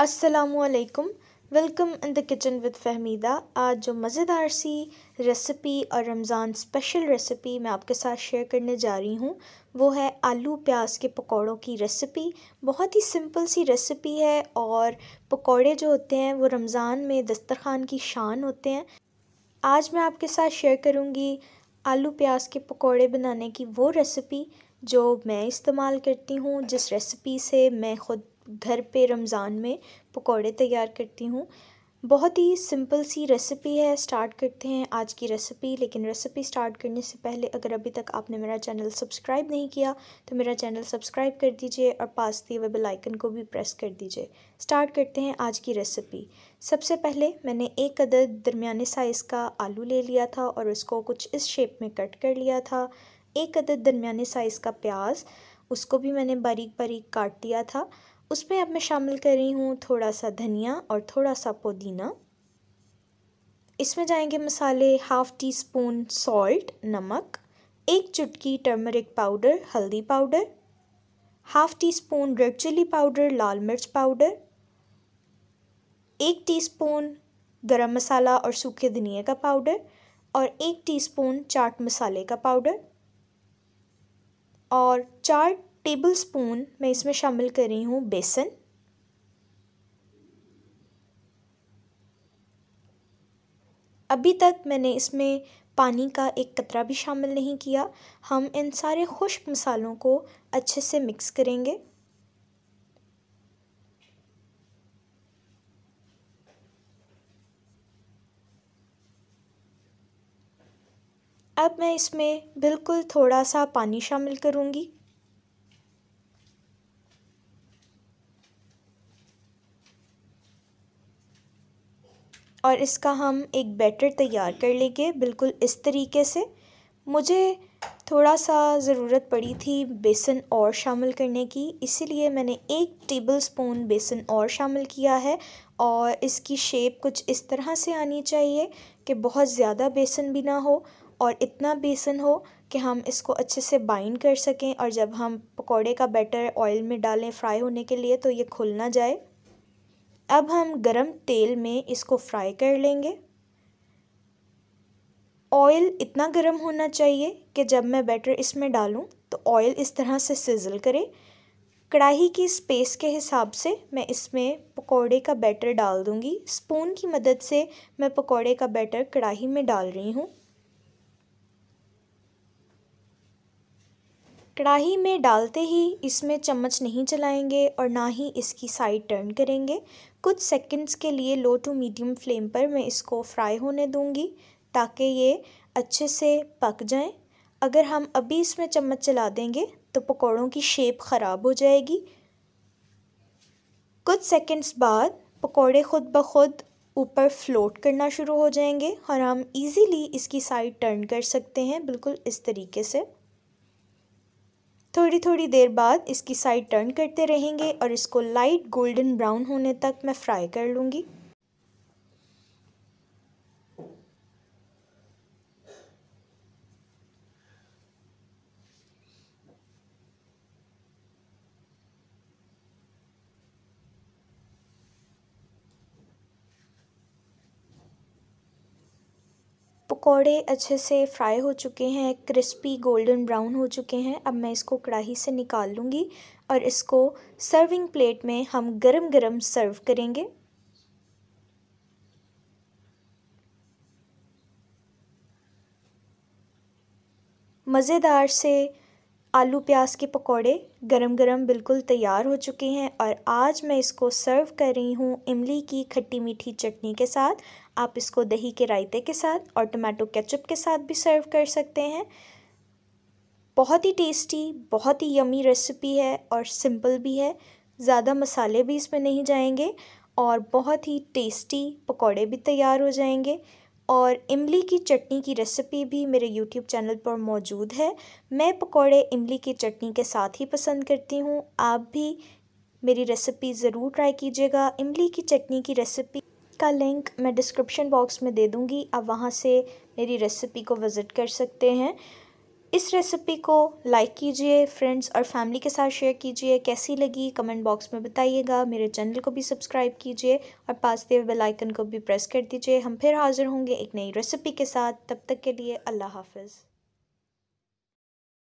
असलकम welcome in the kitchen with Fahmida आज जो मज़ेदार सी रेसिपी और रमज़ान स्पेशल रेसिपी मैं आपके साथ शेयर करने जा रही हूँ वो है आलू प्याज के पकौड़ों की रेसिपी बहुत ही सिंपल सी रेसिपी है और पकौड़े जो होते हैं वो रमज़ान में दस्तरखान की शान होते हैं आज मैं आपके साथ शेयर करूँगी आलू प्याज के पकौड़े बनाने की वो रेसिपी जो मैं इस्तेमाल करती हूँ जिस रेसिपी से मैं ख़ुद घर पे रमज़ान में पकोड़े तैयार करती हूँ बहुत ही सिंपल सी रेसिपी है स्टार्ट करते हैं आज की रेसिपी लेकिन रेसिपी स्टार्ट करने से पहले अगर अभी तक आपने मेरा चैनल सब्सक्राइब नहीं किया तो मेरा चैनल सब्सक्राइब कर दीजिए और पास दिए हुए बेल आइकन को भी प्रेस कर दीजिए स्टार्ट करते हैं आज की रेसिपी सबसे पहले मैंने एक अदद दरमियाने साइज़ का आलू ले लिया था और उसको कुछ इस शेप में कट कर लिया था एक अदद दरमियाने साइज़ का प्याज उसको भी मैंने बारीक बारीक काट दिया था उसमें अब मैं शामिल कर रही हूँ थोड़ा सा धनिया और थोड़ा सा पुदीना इसमें जाएंगे मसाले हाफ़ टी स्पून सॉल्ट नमक एक चुटकी टर्मरिक पाउडर हल्दी powder half teaspoon red chilli powder लाल मिर्च पाउडर एक टीस्पून गरम मसाला और सूखे धनिया का पाउडर और एक टीस्पून चाट मसाले का पाउडर और चार टेबल स्पून मैं इसमें शामिल कर रही हूँ बेसन अभी तक मैंने इसमें पानी का एक कतरा भी शामिल नहीं किया हम इन सारे खुश्क मसालों को अच्छे से मिक्स करेंगे अब मैं इसमें बिल्कुल थोड़ा सा पानी शामिल करूँगी और इसका हम एक बैटर तैयार कर लेंगे बिल्कुल इस तरीके से मुझे थोड़ा सा ज़रूरत पड़ी थी बेसन और शामिल करने की इसीलिए मैंने एक टेबल स्पून बेसन और शामिल किया है और इसकी शेप कुछ इस तरह से आनी चाहिए कि बहुत ज़्यादा बेसन भी ना हो और इतना बेसन हो कि हम इसको अच्छे से बाइंड कर सकें और जब हम पकोड़े का बैटर ऑयल में डालें फ्राई होने के लिए तो ये खुल ना जाए अब हम गरम तेल में इसको फ्राई कर लेंगे ऑयल इतना गर्म होना चाहिए कि जब मैं बैटर इसमें डालूं तो ऑयल इस तरह से सिजल करे कढ़ाई की स्पेस के हिसाब से मैं इसमें पकोड़े का बैटर डाल दूंगी स्पून की मदद से मैं पकोड़े का बैटर कढ़ाई में डाल रही हूँ कढ़ाई में डालते ही इसमें चम्मच नहीं चलाएंगे और ना ही इसकी साइड टर्न करेंगे कुछ सेकंड्स के लिए लो टू मीडियम फ्लेम पर मैं इसको फ्राई होने दूंगी ताकि ये अच्छे से पक जाए अगर हम अभी इसमें चम्मच चला देंगे तो पकौड़ों की शेप ख़राब हो जाएगी कुछ सेकंड्स बाद पकौड़े ख़ुद ब खुद ऊपर फ्लोट करना शुरू हो जाएंगे और हम इजीली इसकी साइड टर्न कर सकते हैं बिल्कुल इस तरीके से थोड़ी थोड़ी देर बाद इसकी साइड टर्न करते रहेंगे और इसको लाइट गोल्डन ब्राउन होने तक मैं फ्राई कर लूँगी पकौड़े अच्छे से फ्राई हो चुके हैं क्रिस्पी गोल्डन ब्राउन हो चुके हैं अब मैं इसको कढ़ाई से निकाल लूँगी और इसको सर्विंग प्लेट में हम गरम गरम सर्व करेंगे मज़ेदार से आलू प्याज के पकौड़े गरम गरम बिल्कुल तैयार हो चुके हैं और आज मैं इसको सर्व कर रही हूँ इमली की खट्टी मीठी चटनी के साथ आप इसको दही के रायते के साथ और टमाटो केचप के साथ भी सर्व कर सकते हैं बहुत ही टेस्टी बहुत ही यमी रेसिपी है और सिंपल भी है ज़्यादा मसाले भी इसमें नहीं जाएंगे और बहुत ही टेस्टी पकौड़े भी तैयार हो जाएंगे और इमली की चटनी की रेसिपी भी मेरे यूट्यूब चैनल पर मौजूद है मैं पकौड़े इमली की चटनी के साथ ही पसंद करती हूँ आप भी मेरी रेसिपी ज़रूर ट्राई कीजिएगा इमली की चटनी की रेसिपी का लिंक मैं डिस्क्रिप्शन बॉक्स में दे दूँगी आप वहाँ से मेरी रेसिपी को विज़िट कर सकते हैं इस रेसिपी को लाइक कीजिए फ्रेंड्स और फैमिली के साथ शेयर कीजिए कैसी लगी कमेंट बॉक्स में बताइएगा मेरे चैनल को भी सब्सक्राइब कीजिए और पास दिए बेल आइकन को भी प्रेस कर दीजिए हम फिर हाज़िर होंगे एक नई रेसिपी के साथ तब तक के लिए अल्लाह हाफिज़